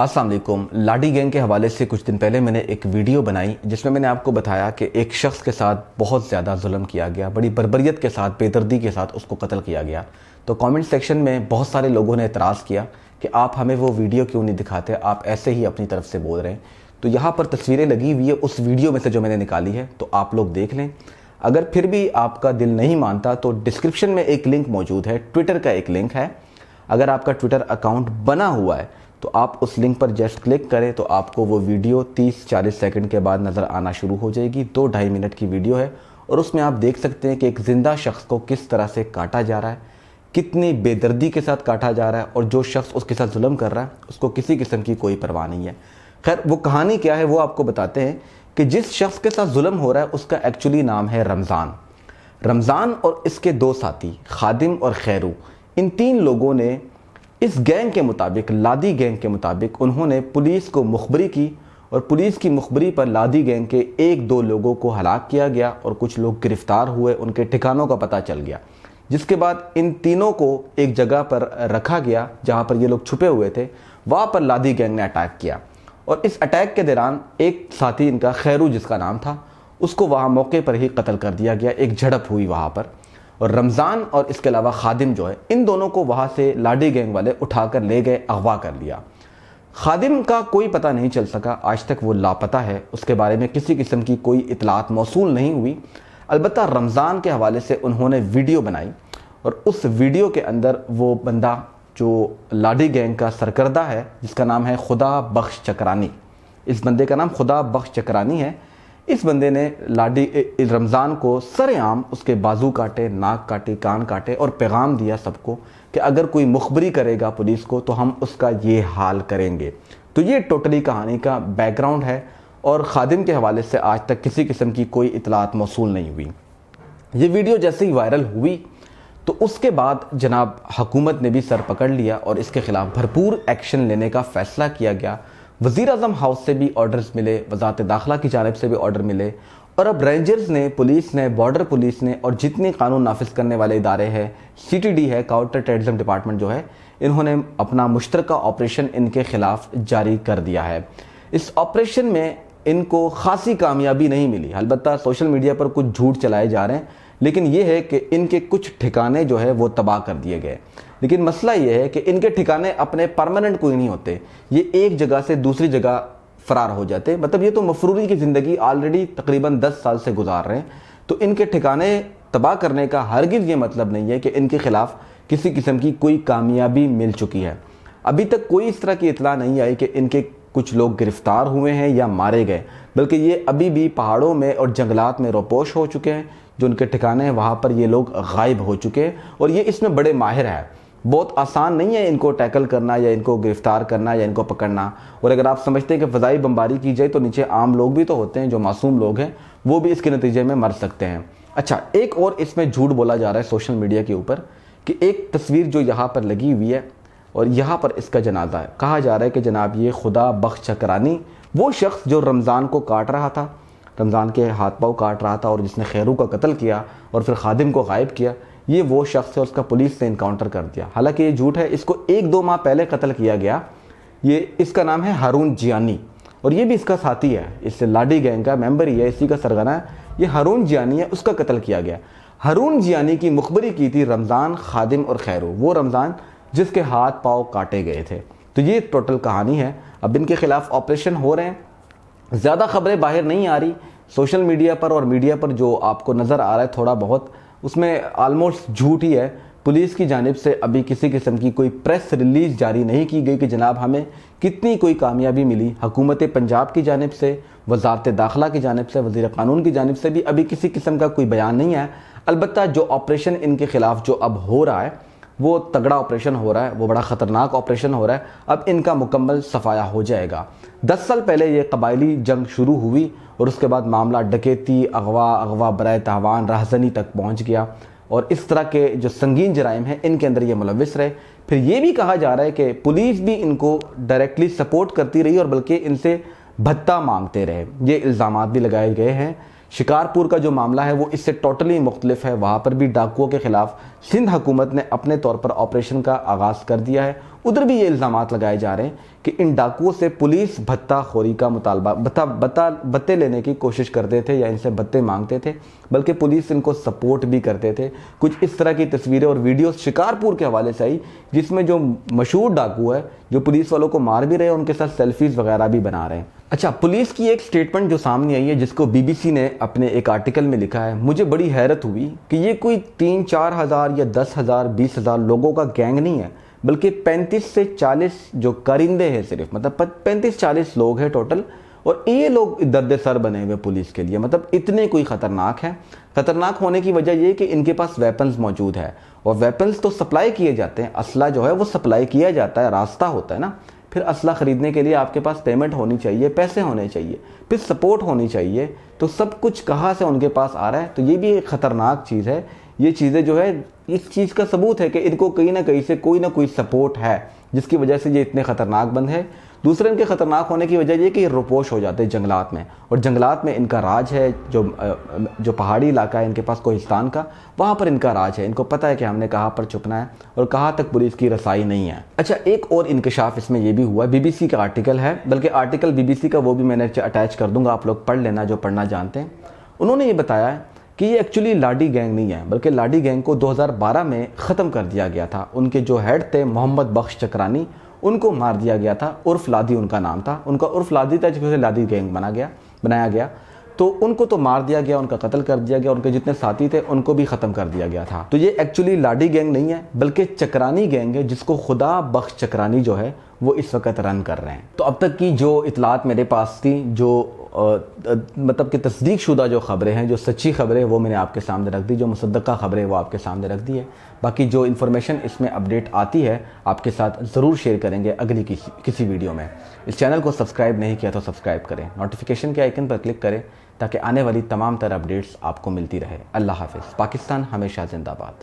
असलम लाडी gang के हवाले से कुछ दिन पहले मैंने एक वीडियो बनाई जिसमें मैंने आपको बताया कि एक शख्स के साथ बहुत ज़्यादा जुल्म किया गया बड़ी बरबरीत के साथ बेदर्दी के साथ उसको कत्ल किया गया तो कमेंट सेक्शन में बहुत सारे लोगों ने एतराज़ किया कि आप हमें वो वीडियो क्यों नहीं दिखाते आप ऐसे ही अपनी तरफ से बोल रहे हैं तो यहाँ पर तस्वीरें लगी हुई है उस वीडियो में से जो मैंने निकाली है तो आप लोग देख लें अगर फिर भी आपका दिल नहीं मानता तो डिस्क्रिप्शन में एक लिंक मौजूद है ट्विटर का एक लिंक है अगर आपका ट्विटर अकाउंट बना हुआ है तो आप उस लिंक पर जस्ट क्लिक करें तो आपको वो वीडियो 30-40 सेकंड के बाद नज़र आना शुरू हो जाएगी दो ढाई मिनट की वीडियो है और उसमें आप देख सकते हैं कि एक ज़िंदा शख्स को किस तरह से काटा जा रहा है कितनी बेदर्दी के साथ काटा जा रहा है और जो शख्स उसके साथ जुल्म कर रहा है उसको किसी किस्म की कोई परवाह नहीं है खैर वो कहानी क्या है वो आपको बताते हैं कि जिस शख्स के साथ जुल्म हो रहा है उसका एक्चुअली नाम है रमज़ान रमज़ान और इसके दो साथी खादिम और खैरू इन तीन लोगों ने इस गैंग के मुताबिक लादी गैंग के मुताबिक उन्होंने पुलिस को मुखबरी की और पुलिस की मुखबरी पर लादी गैंग के एक दो लोगों को हलाक किया गया और कुछ लोग गिरफ्तार हुए उनके ठिकानों का पता चल गया जिसके बाद इन तीनों को एक जगह पर रखा गया जहाँ पर ये लोग छुपे हुए थे वहाँ पर लादी गैंग ने अटैक किया और इस अटैक के दौरान एक साथी इनका खैरू जिसका नाम था उसको वहाँ मौके पर ही कत्ल कर दिया गया एक झड़प हुई वहाँ पर और रमज़ान और इसके अलावा खादिम जो है इन दोनों को वहाँ से लाडी गैंग वाले उठा कर ले गए अगवा कर लिया खादिम का कोई पता नहीं चल सका आज तक वो लापता है उसके बारे में किसी किस्म की कोई इतलात मौसू नहीं हुई अलबत् रमज़ान के हवाले से उन्होंने वीडियो बनाई और उस वीडियो के अंदर वो बंदा जो लाडी गैंग का सरकर्दा है जिसका नाम है खुदा बख्श चकरानी इस बंदे का नाम खुदा बख्श चकरानी है इस बंदे ने लाडी रमज़ान को सरेआम उसके बाजू काटे नाक काटे कान काटे और पैगाम दिया सबको कि अगर कोई मुखबरी करेगा पुलिस को तो हम उसका ये हाल करेंगे तो ये टोटली कहानी का बैकग्राउंड है और खादिम के हवाले से आज तक किसी किस्म की कोई इतलात मौसू नहीं हुई ये वीडियो जैसे ही वायरल हुई तो उसके बाद जनाब हुकूमत ने भी सर पकड़ लिया और इसके ख़िलाफ़ भरपूर एक्शन लेने का फ़ैसला किया गया वजीर अजम हाउस से भी ऑर्डर्स मिले वजारत दाखिला की जानब से भी ऑर्डर मिले और अब रेंजर्स ने पुलिस ने बॉर्डर पुलिस ने और जितने कानून नाफिज करने वाले इदारे हैं सी टी डी है काउंटर टेररिज्म डिपार्टमेंट जो है इन्होंने अपना मुश्तर ऑपरेशन इनके खिलाफ जारी कर दिया है इस ऑपरेशन में इनको खासी कामयाबी नहीं मिली अलबत्त सोशल मीडिया पर कुछ झूठ चलाए जा रहे हैं लेकिन ये है कि इनके कुछ ठिकाने जो है वो तबाह कर दिए गए लेकिन मसला ये है कि इनके ठिकाने अपने परमानेंट कोई नहीं होते ये एक जगह से दूसरी जगह फ़रार हो जाते मतलब ये तो मफरूरी की ज़िंदगी ऑलरेडी तकरीबन दस साल से गुजार रहे हैं तो इनके ठिकाने तबाह करने का हरगिज़ ये मतलब नहीं है कि इनके ख़िलाफ़ किसी किस्म की कोई कामयाबी मिल चुकी है अभी तक कोई इस तरह की इतला नहीं आई कि इनके कुछ लोग गिरफ़्तार हुए हैं या मारे गए बल्कि ये अभी भी पहाड़ों में और जंगलात में रोपोश हो चुके हैं जो उनके ठिकाने हैं वहाँ पर ये लोग गायब हो चुके हैं और ये इसमें बड़े माहिर हैं बहुत आसान नहीं है इनको टैकल करना या इनको गिरफ्तार करना या इनको पकड़ना और अगर आप समझते हैं कि फ़जाई बमबारी की जाए तो नीचे आम लोग भी तो होते हैं जो मासूम लोग हैं वो भी इसके नतीजे में मर सकते हैं अच्छा एक और इसमें झूठ बोला जा रहा है सोशल मीडिया के ऊपर कि एक तस्वीर जो यहाँ पर लगी हुई है और यहाँ पर इसका जनाजा है कहा जा रहा है कि जनाब ये खुदा बख्श चकरानी वो शख्स जो रमज़ान को काट रहा था रमज़ान के हाथ पाँव काट रहा था और जिसने खैरू का कत्ल किया और फिर खादिम को गायब किया ये वो शख्स है उसका पुलिस ने इनकाउंटर कर दिया हालांकि ये झूठ है इसको एक दो माह पहले कत्ल किया गया ये इसका नाम है हारून जियानी और ये भी इसका साथी है इससे लाडी गैंग का मेम्बर ही है इसी का सरगना है ये हारून जियानी है उसका कत्ल किया गया हारून जियानी की मुखबरी की थी रमज़ान खादिम और खैरू वो रमज़ान जिसके हाथ पाँव काटे गए थे तो ये टोटल कहानी है अब इनके खिलाफ ऑपरेशन हो रहे हैं ज़्यादा खबरें बाहर नहीं आ रही सोशल मीडिया पर और मीडिया पर जो आपको नज़र आ रहा है थोड़ा बहुत उसमें आलमोस्ट झूठ ही है पुलिस की जानब से अभी किसी किस्म की कोई प्रेस रिलीज जारी नहीं की गई कि जनाब हमें कितनी कोई कामयाबी मिली हुकूमत पंजाब की जानब से वजारत दाखिला की जानब से वजीर कानून की जानब से भी अभी किसी किस्म का कोई बयान नहीं है अलबत् जो ऑपरेशन इनके खिलाफ जो अब हो रहा है वो तगड़ा ऑपरेशन हो रहा है वो बड़ा ख़तरनाक ऑपरेशन हो रहा है अब इनका मुकम्मल सफाया हो जाएगा दस साल पहले ये कबायली जंग शुरू हुई और उसके बाद मामला डकेती अगवा अगवा बरए तहवान राहजनी तक पहुँच गया और इस तरह के जो संगीन जराइम हैं इनके अंदर ये मुलविस रहे फिर ये भी कहा जा रहा है कि पुलिस भी इनको डायरेक्टली सपोर्ट करती रही और बल्कि इनसे भत्ता मांगते रहे ये इल्ज़ाम भी लगाए गए हैं शिकारपुर का जो मामला है वो इससे टोटली मुख्तलिफ है वहाँ पर भी डाकुओं के खिलाफ सिंध हुकूमत ने अपने तौर पर ऑपरेशन का आगाज़ कर दिया है उधर भी ये इल्ज़ाम लगाए जा रहे हैं कि इन डाकुओं से पुलिस भत्ता खोरी का मुतालबा भत्ता भत्ता भत्ते लेने की कोशिश करते थे या इनसे भत्ते मांगते थे बल्कि पुलिस इनको सपोर्ट भी करते थे कुछ इस तरह की तस्वीरें और वीडियो शिकारपुर के हवाले से आई जिसमें जो मशहूर डाकू है जो पुलिस वालों को मार भी रहे हैं उनके साथ सेल्फीज़ वगैरह भी बना रहे हैं अच्छा पुलिस की एक स्टेटमेंट जो सामने आई है जिसको बीबीसी ने अपने एक आर्टिकल में लिखा है मुझे बड़ी हैरत हुई कि ये कोई तीन चार हज़ार या दस हज़ार बीस हज़ार लोगों का गैंग नहीं है बल्कि पैंतीस से चालीस जो करिंदे हैं सिर्फ मतलब पैंतीस चालीस लोग हैं टोटल और ये लोग दर्द सर बने हुए पुलिस के लिए मतलब इतने कोई ख़तरनाक हैं ख़तरनाक होने की वजह ये कि इनके पास वेपन्स मौजूद है और वेपन्स तो सप्लाई किए जाते हैं असला जो है वो सप्लाई किया जाता है रास्ता होता है ना फिर असला ख़रीदने के लिए आपके पास पेमेंट होनी चाहिए पैसे होने चाहिए फिर सपोर्ट होनी चाहिए तो सब कुछ कहाँ से उनके पास आ रहा है तो ये भी एक ख़तरनाक चीज़ है ये चीज़ें जो है इस चीज़ का सबूत है कि इनको कहीं ना कहीं से कोई ना कोई सपोर्ट है जिसकी वजह से ये इतने ख़तरनाक बंद है दूसरे इनके ख़तरनाक होने की वजह यह कि रुपोश हो जाते हैं जंगलात में और जंगलात में इनका राज है जो जो पहाड़ी इलाका है इनके पास कोहिस्तान का वहाँ पर इनका राज है इनको पता है कि हमने कहाँ पर छुपना है और कहाँ तक पुलिस की रसाई नहीं है अच्छा एक और इंकशाफ इसमें यह भी हुआ बी का आर्टिकल है बल्कि आर्टिकल बीबीसी का वो भी मैंने अटैच कर दूंगा आप लोग पढ़ लेना जो पढ़ना जानते हैं उन्होंने ये बताया कि ये एक्चुअली लाडी गैंग नहीं है बल्कि लाडी गैंग को 2012 में ख़त्म कर दिया गया था उनके जो हेड थे मोहम्मद बख्श चक्रानी उनको मार दिया गया था उर्फ लादी उनका नाम था उनका उर्फ लादी था जिसको लादी गैंग बना गया बनाया गया तो उनको तो मार दिया गया उनका कत्ल कर दिया गया उनके जितने साथी थे उनको भी ख़त्म कर दिया गया था तो ये एक्चुअली लाडी गैंग नहीं है बल्कि चक्रानी गैंग है जिसको खुदा बख्श चक्रानी जो है वो इस वक्त रन कर रहे हैं तो अब तक की जो इतलात मेरे पास थी जो आ, मतलब कि तस्दीक शुदा जो ख़बरें हैं जो सच्ची खबरें वो मैंने आपके सामने रख दी जो मुसदक़ा खबरें वो आपके सामने रख दी है बाकी जो इन्फॉर्मेशन इसमें अपडेट आती है आपके साथ ज़रूर शेयर करेंगे अगली किसी किसी वीडियो में इस चैनल को सब्सक्राइब नहीं किया तो सब्सक्राइब करें नोटिफिकेशन के आइकन पर क्लिक करें ताकि आने वाली तमाम तरह अपडेट्स आपको मिलती रहे अल्लाह हाफिज़ पाकिस्तान हमेशा जिंदाबाद